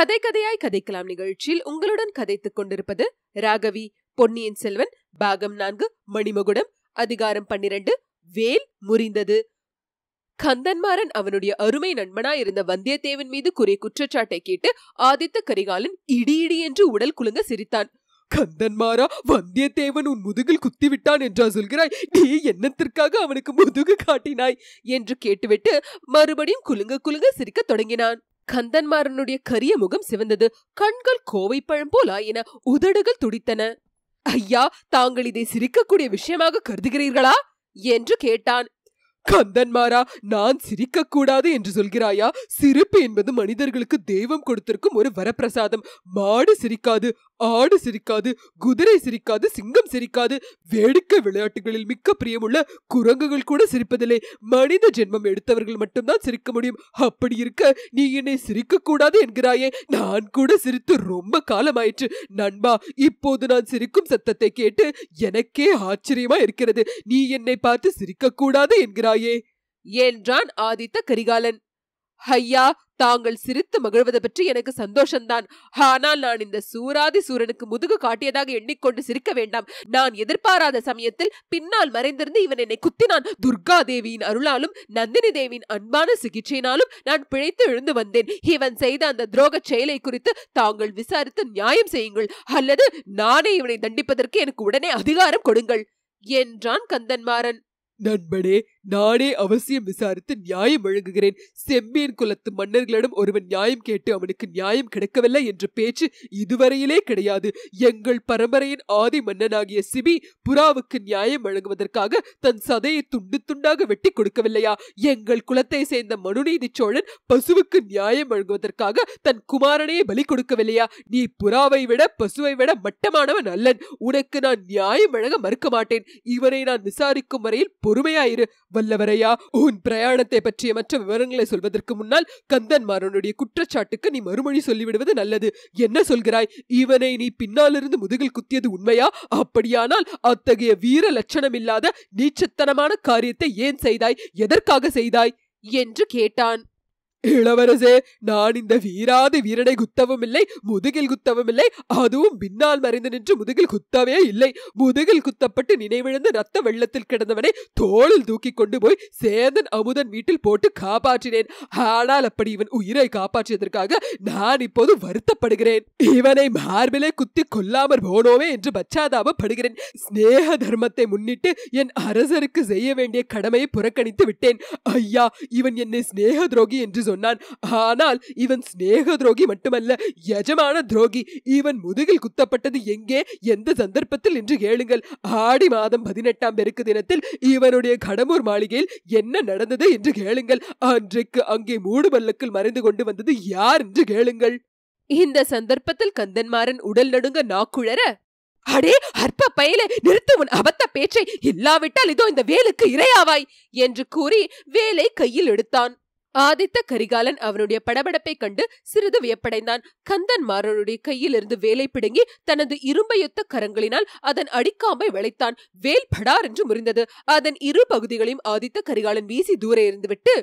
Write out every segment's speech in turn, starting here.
கதை கதையாய் கதைக்கலாம் நிகழ்ச்சியில் உங்களுடன் கதைத்துக் கொண்டிருப்பது ராகவி பொன்னியின் செல்வன் பாகம் நான்கு மணிமகுடம் அதிகாரம் பன்னிரண்டு வேல் முறிந்தது கந்தன்மாறன் அவனுடைய அருமை நண்பனாயிருந்த வந்தியத்தேவன் மீது கூறிய குற்றச்சாட்டை கேட்டு ஆதித்த கரிகாலன் இடி இடி என்று உடல் குலுங்க சிரித்தான் கந்தன்மாரா வந்தியத்தேவன் உன் முதுகில் குத்திவிட்டான் என்றா சொல்கிறாய் நீ என்னத்திற்காக அவனுக்கு முதுகு காட்டினாய் என்று கேட்டுவிட்டு மறுபடியும் குலுங்க குலுங்க சிரிக்க தொடங்கினான் கந்தன்மாரனுடைய கரிய முகம் சிவந்தது கண்கள் கோவை பழம் போல என உதடுகள் துடித்தன ஐயா தாங்கள் இதை சிரிக்கக்கூடிய விஷயமாக கருதுகிறீர்களா என்று கேட்டான் கந்தன்மாரா நான் சிரிக்கக்கூடாது என்று சொல்கிறாயா சிரிப்பு என்பது மனிதர்களுக்கு தெய்வம் கொடுத்திருக்கும் ஒரு வரப்பிரசாதம் மாடு சிரிக்காது ஆடு சிரிக்காது குதிரை சிரிக்காது சிங்கம் சிரிக்காது வேடிக்கை விளையாட்டுகளில் மிக்க பிரியமுள்ள குரங்குகள் கூட சிரிப்பதில்லை மனித ஜென்மம் எடுத்தவர்கள் மட்டும்தான் சிரிக்க முடியும் அப்படி இருக்க நீ என்னை சிரிக்கக்கூடாது என்கிறாயே நான் கூட சிரித்து ரொம்ப காலமாயிற்று நண்பா இப்போது நான் சிரிக்கும் சத்தத்தை கேட்டு எனக்கே ஆச்சரியமா இருக்கிறது நீ என்னை பார்த்து சிரிக்கக்கூடாது என்கிறாய் சொல்கிறாயே என்றான் ஆதித்த கரிகாலன் ஐயா தாங்கள் சிரித்து மகிழ்வது பற்றி எனக்கு சந்தோஷம்தான் ஆனால் நான் இந்த சூராதி சூரனுக்கு முதுகு காட்டியதாக எண்ணிக்கொண்டு சிரிக்க வேண்டாம் நான் எதிர்பாராத சமயத்தில் பின்னால் மறைந்திருந்து இவன் என்னை குத்தினான் துர்கா தேவியின் அருளாலும் நந்தினி தேவியின் அன்பான சிகிச்சையினாலும் நான் பிழைத்து எழுந்து வந்தேன் இவன் செய்த அந்த துரோக செயலை குறித்து தாங்கள் விசாரித்து நியாயம் செய்யுங்கள் அல்லது நானே இவனை தண்டிப்பதற்கு எனக்கு உடனே அதிகாரம் கொடுங்கள் என்றான் கந்தன்மாறன் நண்பனே நானே அவசியம் விசாரித்து நியாயம் வழங்குகிறேன் செம்மீன் குலத்து மன்னர்களிடம் ஒருவன் நியாயம் கேட்டு அவனுக்கு நியாயம் கிடைக்கவில்லை என்ற பேச்சு இதுவரையிலே கிடையாது எங்கள் பரம்பரையின் ஆதி மன்னனாகிய சிபி புறாவுக்கு நியாயம் வழங்குவதற்காக தன் சதையை துண்டு துண்டாக வெட்டி கொடுக்கவில்லையா எங்கள் குலத்தை சேர்ந்த மனுநீதி சோழன் பசுவுக்கு நியாயம் வழங்குவதற்காக தன் குமாரனையே பலி கொடுக்கவில்லையா நீ புறாவை விட பசுவை விட மட்டமானவன் அல்லன் உனக்கு நான் நியாயம் வழங்க மறுக்க மாட்டேன் இவனை நான் விசாரிக்கும் வரையில் பொறுமையாயிரு வல்லவரையா உன் பிரயாணத்தை பற்றிய மற்ற விவரங்களை சொல்வதற்கு முன்னால் கந்தன்மாரனுடைய குற்றச்சாட்டுக்கு நீ மறுமொழி சொல்லிவிடுவது நல்லது என்ன சொல்கிறாய் இவனை நீ பின்னாலிருந்து முதுகில் குத்தியது உண்மையா அப்படியானால் அத்தகைய வீர லட்சணம் இல்லாத நீச்சத்தனமான காரியத்தை ஏன் செய்தாய் எதற்காக செய்தாய் என்று கேட்டான் இளவரசே நான் இந்த வீராதி வீரனை குத்தவும் இல்லை முதுகில் குத்தவும் இல்லை அதுவும் பின்னால் மறைந்து நின்று முதுகில் குத்தவே இல்லை முதுகில் குத்தப்பட்டு நினைவிழந்து ரத்த வெள்ளத்தில் கிடந்தவனை தோளில் தூக்கி கொண்டு போய் சேதன் அமுதன் வீட்டில் போட்டு காப்பாற்றினேன் ஆனால் அப்படி இவன் உயிரை காப்பாற்றியதற்காக நான் இப்போது வருத்தப்படுகிறேன் இவனை மார்பிலே குத்தி கொல்லாமற் போனோமே என்று பச்சாதாபப்படுகிறேன் ஸ்னேக தர்மத்தை முன்னிட்டு என் அரசருக்கு செய்ய வேண்டிய கடமையை புறக்கணித்து விட்டேன் ஐயா இவன் என்னை சிநேக துரோகி என்று சொன்னான் ஆனால் இவன் சிநேக துரோகி மட்டுமல்ல எஜமான துரோகி இவன் முதுகில் குத்தப்பட்டது எங்கே எந்த சந்தர்ப்பத்தில் என்று கேளுங்கள் ஆடி மாதம் பதினெட்டாம் பெருக்கு தினத்தில் இவனுடைய கடமூர் மாளிகையில் என்ன நடந்தது என்று கேளுங்கள் அன்றைக்கு அங்கே மூடு மூடுபல்லக்குள் மறைந்து கொண்டு வந்தது யார் என்று கேளுங்கள் இந்த சந்தர்ப்பத்தில் கந்தன்மாறன் உடல் நடுங்க நாக்குழற அடே அற்ப பயலே நிறுத்து உன் அபத்த பேச்சை இல்லாவிட்டால் இதோ இந்த வேலுக்கு இரையாவாய் என்று கூறி வேலை கையில் எடுத்தான் ஆதித்த கரிகாலன் அவனுடைய படபடப்பை கண்டு சிறிது வியப்படைந்தான் கந்தன் மாறனுடைய கையிலிருந்து வேலை பிடுங்கி தனது இரும்பையொத்த கரங்களினால் அதன் அடிக்காமை வளைத்தான் வேல் படார் என்று முறிந்தது அதன் இரு பகுதிகளையும் ஆதித்த கரிகாலன் வீசி தூர இருந்துவிட்டு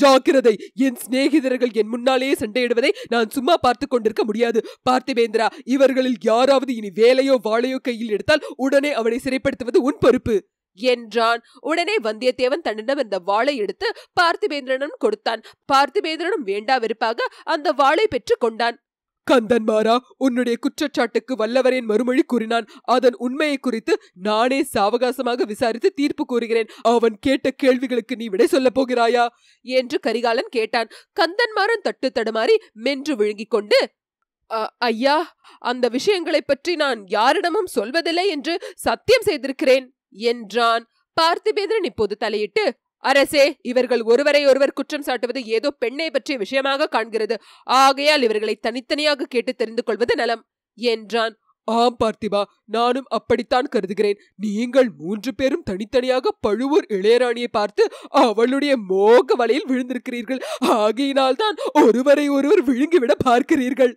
ஜாக்கிரதை என் சிநேகிதர்கள் என் முன்னாலேயே சண்டையிடுவதை நான் சும்மா பார்த்து கொண்டிருக்க முடியாது பார்த்திவேந்திரா இவர்களில் யாராவது இனி வேலையோ வாழையோ கையில் எடுத்தால் உடனே அவனை சிறைப்படுத்துவது உன் பொறுப்பு என்றான் உடனே வந்தியத்தேவன் தன்னிடம் இருந்த வாளை எடுத்து பார்த்திபேந்திரனும் கொடுத்தான் பார்த்திபேந்திரனும் வேண்டா அந்த வாளை பெற்று கொண்டான் மாறா உன்னுடைய குற்றச்சாட்டுக்கு வல்லவரேன் மறுமொழி கூறினான் அதன் உண்மையை குறித்து நானே சாவகாசமாக விசாரித்து தீர்ப்பு கூறுகிறேன் அவன் கேட்ட கேள்விகளுக்கு நீ விடை சொல்லப் போகிறாயா என்று கரிகாலன் கேட்டான் கந்தன் மாறன் தட்டு தடுமாறி மென்று விழுங்கிக் கொண்டு ஐயா அந்த விஷயங்களைப் பற்றி நான் யாரிடமும் சொல்வதில்லை என்று சத்தியம் செய்திருக்கிறேன் என்றான் பார்த்திபேந்திரன் இப்போது தலையிட்டு அரசே இவர்கள் ஒருவரை ஒருவர் குற்றம் சாட்டுவது ஏதோ பெண்ணை பற்றிய விஷயமாக காண்கிறது ஆகையால் இவர்களை தனித்தனியாக கேட்டு தெரிந்து கொள்வது நலம் என்றான் ஆம் பார்த்திபா நானும் அப்படித்தான் கருதுகிறேன் நீங்கள் மூன்று பேரும் தனித்தனியாக பழுவூர் இளையராணியை பார்த்து அவளுடைய மோக வலையில் விழுந்திருக்கிறீர்கள் ஆகையினால்தான் ஒருவரை ஒருவர் விழுங்கிவிட பார்க்கிறீர்கள்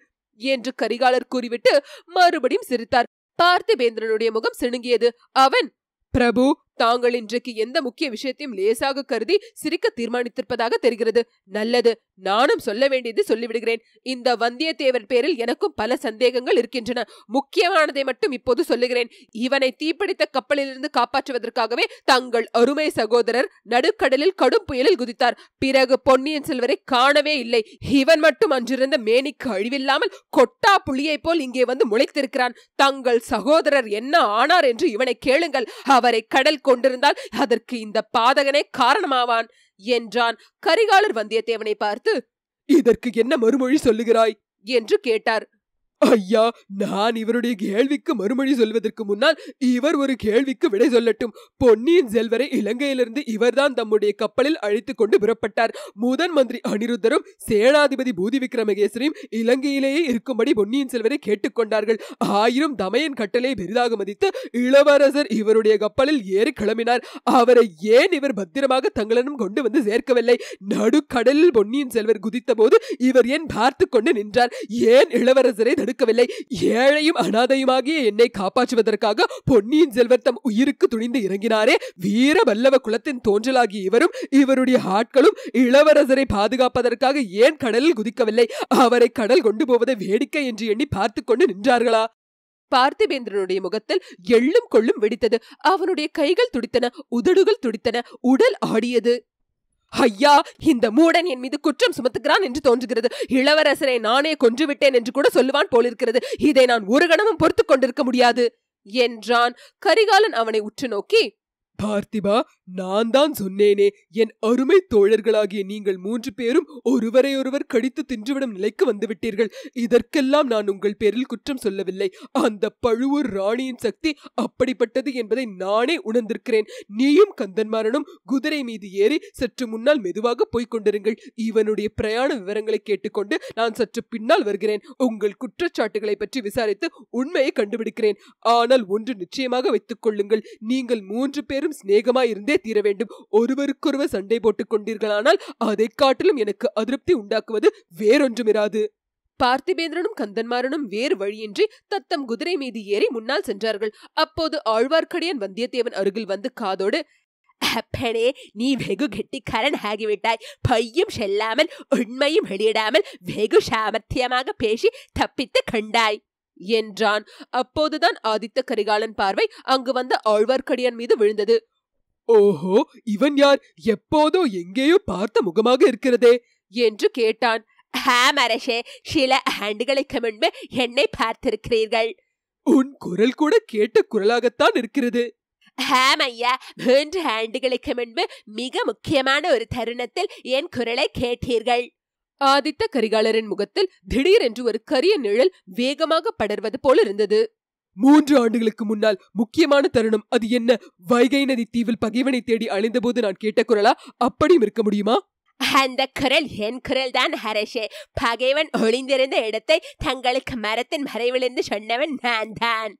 என்று கரிகாலர் கூறிவிட்டு மறுபடியும் சிரித்தார் பார்த்திபேந்திரனுடைய முகம் சிணுங்கியது அவன் Prabhu தாங்கள் இன்றைக்கு எந்த முக்கிய விஷயத்தையும் லேசாக கருதி சிரிக்க தீர்மானித்திருப்பதாக தெரிகிறது நல்லது நானும் சொல்ல வேண்டியது சொல்லிவிடுகிறேன் இந்த வந்தியத்தேவன் பேரில் எனக்கும் பல சந்தேகங்கள் இருக்கின்றன முக்கியமானதை மட்டும் இப்போது சொல்லுகிறேன் இவனை தீப்பிடித்த கப்பலிலிருந்து காப்பாற்றுவதற்காகவே தங்கள் அருமை சகோதரர் நடுக்கடலில் கடும் புயலில் குதித்தார் பிறகு பொன்னியின் செல்வரை காணவே இல்லை இவன் மட்டும் அன்றிருந்த மேனிக்கு அழிவில்லாமல் கொட்டா புலியைப் போல் இங்கே வந்து முளைத்திருக்கிறான் தங்கள் சகோதரர் என்ன ஆனார் என்று இவனை கேளுங்கள் அவரை கடல் கொண்டிருந்தால் அதற்கு இந்த பாதகனே காரணமாவான் என்றான் கரிகாலர் வந்தியத்தேவனை பார்த்து இதற்கு என்ன மறுமொழி சொல்லுகிறாய் என்று கேட்டார் ஐயா நான் இவருடைய கேள்விக்கு மறுமொழி சொல்வதற்கு முன்னால் இவர் ஒரு கேள்விக்கு விடை சொல்லட்டும் பொன்னியின் செல்வரை இலங்கையிலிருந்து இவர்தான் தம்முடைய கப்பலில் அழைத்து கொண்டு புறப்பட்டார் முதன் மந்திரி அனிருத்தரும் சேனாதிபதி பூதி விக்ரமகேசரியும் இலங்கையிலேயே இருக்கும்படி பொன்னியின் செல்வரை கேட்டுக்கொண்டார்கள் ஆயிரம் தமையன் கட்டளை பெரிதாக மதித்து இளவரசர் இவருடைய கப்பலில் ஏறி கிளம்பினார் அவரை ஏன் இவர் பத்திரமாக தங்களிடம் கொண்டு வந்து சேர்க்கவில்லை நடுக்கடலில் பொன்னியின் செல்வர் குதித்த போது இவர் ஏன் பார்த்து கொண்டு நின்றார் ஏன் இளவரசரை தடு கொடுக்கவில்லை ஏழையும் அனாதையுமாகிய என்னை காப்பாற்றுவதற்காக பொன்னியின் செல்வர் தம் உயிருக்கு துணிந்து இறங்கினாரே வீர வல்லவ குலத்தின் தோன்றலாகிய இவரும் இவருடைய ஆட்களும் இளவரசரை பாதுகாப்பதற்காக ஏன் கடலில் குதிக்கவில்லை அவரை கடல் கொண்டு போவதை வேடிக்கை என்று எண்ணி பார்த்து கொண்டு நின்றார்களா பார்த்திபேந்திரனுடைய முகத்தில் எள்ளும் கொள்ளும் வெடித்தது அவனுடைய கைகள் துடித்தன உதடுகள் துடித்தன உடல் ஆடியது ஐயா இந்த மூடன் என் மீது குற்றம் சுமத்துகிறான் என்று தோன்றுகிறது இளவரசரை நானே கொன்றுவிட்டேன் என்று கூட சொல்லுவான் போலிருக்கிறது இதை நான் ஒரு கணமும் பொறுத்து கொண்டிருக்க முடியாது என்றான் கரிகாலன் அவனை உற்று நோக்கி பார்த்திபா நான் தான் சொன்னேனே என் அருமை தோழர்களாகிய நீங்கள் மூன்று பேரும் ஒருவரையொருவர் கடித்து தின்றுவிடும் நிலைக்கு வந்துவிட்டீர்கள் இதற்கெல்லாம் நான் உங்கள் பேரில் குற்றம் சொல்லவில்லை அந்த பழுவூர் ராணியின் சக்தி அப்படிப்பட்டது என்பதை நானே உணர்ந்திருக்கிறேன் நீயும் கந்தன்மாரனும் குதிரை மீது ஏறி சற்று முன்னால் மெதுவாக போய்க் கொண்டிருங்கள் இவனுடைய பிரயாண விவரங்களை கேட்டுக்கொண்டு நான் சற்று பின்னால் வருகிறேன் உங்கள் குற்றச்சாட்டுகளை பற்றி விசாரித்து உண்மையை கண்டுபிடிக்கிறேன் ஆனால் ஒன்று நிச்சயமாக வைத்துக் கொள்ளுங்கள் நீங்கள் மூன்று பேரும் சிநேகமாயிருந்தே செய்தே தீர வேண்டும் ஒருவருக்கொருவர் சண்டை போட்டுக் கொண்டீர்களானால் அதை காட்டிலும் எனக்கு அதிருப்தி உண்டாக்குவது வேறொன்றுமிராது பார்த்திபேந்திரனும் கந்தன்மாரனும் வேறு வழியின்றி தத்தம் குதிரை மீது ஏறி முன்னால் சென்றார்கள் அப்போது ஆழ்வார்க்கடியான் வந்தியத்தேவன் அருகில் வந்து காதோடு அப்பனே நீ வெகு கெட்டிக்காரன் ஆகிவிட்டாய் பையும் செல்லாமல் உண்மையும் வெளியிடாமல் வெகு சாமர்த்தியமாக பேசி தப்பித்து கண்டாய் என்றான் அப்போதுதான் ஆதித்த கரிகாலன் பார்வை அங்கு வந்த ஆழ்வார்க்கடியான் மீது விழுந்தது ஓஹோ இவன் யார் எப்போதோ எங்கேயோ பார்த்த முகமாக இருக்கிறதே என்று கேட்டான் சில ஆண்டுகளுக்கு முன்பு என்னை பார்த்திருக்கிறீர்கள் உன் குரல் கூட கேட்ட குரலாகத்தான் இருக்கிறது ஹாம் ஐயா மூன்று ஆண்டுகளுக்கு முன்பு மிக முக்கியமான ஒரு தருணத்தில் என் குரலை கேட்டீர்கள் ஆதித்த கரிகாலரின் முகத்தில் திடீரென்று ஒரு கரிய நிழல் வேகமாக படர்வது போல இருந்தது மூன்று ஆண்டுகளுக்கு முன்னால் முக்கியமான தருணம் அது என்ன வைகை நதி தீவில் பகைவனை தேடி அழிந்தபோது நான் கேட்ட குரலா அப்படியும் இருக்க முடியுமா அந்த குரல் என் குரல் தான் ஹரஷே பகைவன் ஒளிந்திருந்த இடத்தை தங்களுக்கு மரத்தின் மறைவிலிருந்து சொன்னவன் நான் தான்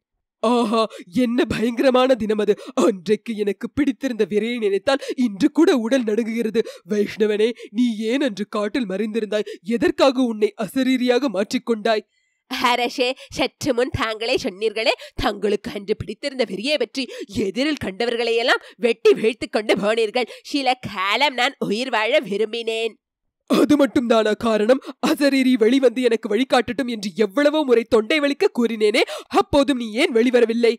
ஆஹா என்ன பயங்கரமான தினம் அது அன்றைக்கு எனக்கு பிடித்திருந்த விரையை நினைத்தால் இன்று கூட உடல் நடுங்குகிறது வைஷ்ணவனே நீ ஏன் அன்று காட்டில் மறைந்திருந்தாய் எதற்காக உன்னை அசரீரியாக மாற்றிக்கொண்டாய் ஹரஷே சற்று முன் தாங்களே சொன்னீர்களே தங்களுக்கு அன்று பிடித்திருந்த வெறியை பற்றி எதிரில் கண்டவர்களையெல்லாம் வெட்டி வீழ்த்து கொண்டு போனீர்கள் சில காலம் நான் உயிர் வாழ விரும்பினேன் அது மட்டும் தானா காரணம் அசரீரி வெளிவந்து எனக்கு வழிகாட்டட்டும் என்று எவ்வளவோ முறை தொண்டை வலிக்க கூறினேனே அப்போதும் நீ ஏன் வெளிவரவில்லை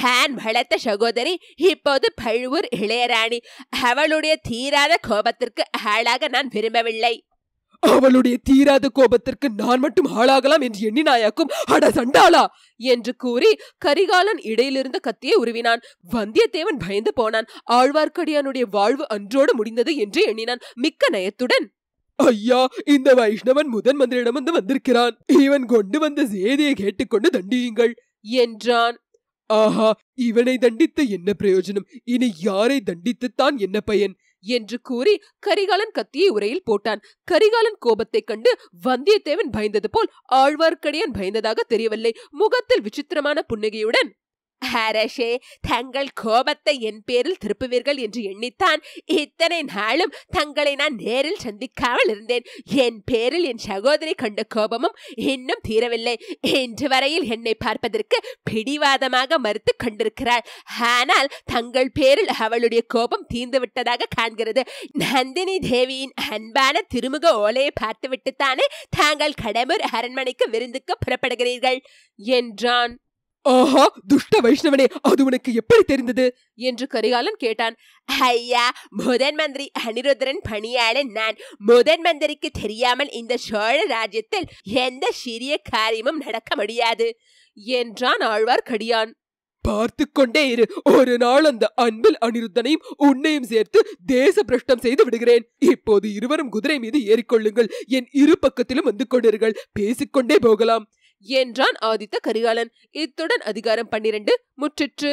நான் வளர்த்த சகோதரி இப்போது பழுவூர் இளையராணி அவளுடைய தீராத கோபத்திற்கு ஆளாக நான் விரும்பவில்லை அவளுடைய தீராத கோபத்திற்கு நான் மட்டும் ஆளாகலாம் என்று எண்ணினாயாக்கும் அட சண்டாளா என்று கூறி கரிகாலன் இடையிலிருந்த கத்தியை உருவினான் வந்தியத்தேவன் பயந்து போனான் ஆழ்வார்க்கடியானுடைய வாழ்வு அன்றோடு முடிந்தது என்று எண்ணினான் மிக்க நயத்துடன் ஐயா இந்த வைஷ்ணவன் முதன் மந்திரிடமிருந்து வந்திருக்கிறான் இவன் கொண்டு வந்த சேதியை கேட்டுக்கொண்டு தண்டியுங்கள் என்றான் ஆஹா இவனை தண்டித்து என்ன பிரயோஜனம் இனி யாரை தண்டித்துத்தான் என்ன பயன் என்று கூறி கரிகாலன் கத்தியை உரையில் போட்டான் கரிகாலன் கோபத்தைக் கண்டு வந்தியத்தேவன் பயந்தது போல் ஆழ்வார்க்கடியான் பயந்ததாக தெரியவில்லை முகத்தில் விசித்திரமான புன்னகையுடன் அரசே தங்கள் கோபத்தை என் பேரில் திருப்புவீர்கள் என்று எண்ணித்தான் இத்தனை நாளும் தங்களை நான் நேரில் சந்திக்காமல் இருந்தேன் என் பேரில் என் சகோதரி கண்ட கோபமும் இன்னும் தீரவில்லை இன்று வரையில் என்னை பார்ப்பதற்கு பிடிவாதமாக மறுத்து கண்டிருக்கிறாள் ஆனால் தங்கள் பேரில் அவளுடைய கோபம் தீர்ந்து விட்டதாக காண்கிறது நந்தினி தேவியின் அன்பான திருமுக ஓலையை பார்த்துவிட்டுத்தானே தாங்கள் கடம்பூர் அரண்மனைக்கு விருந்துக்கு புறப்படுகிறீர்கள் என்றான் ஆஹா துஷ்ட வைஷ்ணவனே அது உனக்கு எப்படி தெரிந்தது என்று கரிகாலன் கேட்டான் ஐயா முதன் மந்திரி அனிருதரன் பணியாளன் நான் முதன் மந்திரிக்கு தெரியாமல் இந்த சோழ ராஜ்யத்தில் எந்த சிறிய காரியமும் நடக்க முடியாது என்றான் ஆழ்வார்க்கடியான் பார்த்து கொண்டே இரு ஒரு நாள் அந்த அன்பில் அனிருத்தனையும் உன்னையும் சேர்த்து தேச பிரஷ்டம் செய்து விடுகிறேன் இப்போது இருவரும் குதிரை மீது ஏறிக்கொள்ளுங்கள் என் இரு பக்கத்திலும் வந்து கொண்டிருங்கள் பேசிக்கொண்டே போகலாம் என்றான் ஆதித்த கரிகாலன் இத்துடன் அதிகாரம் பன்னிரண்டு முற்றிற்று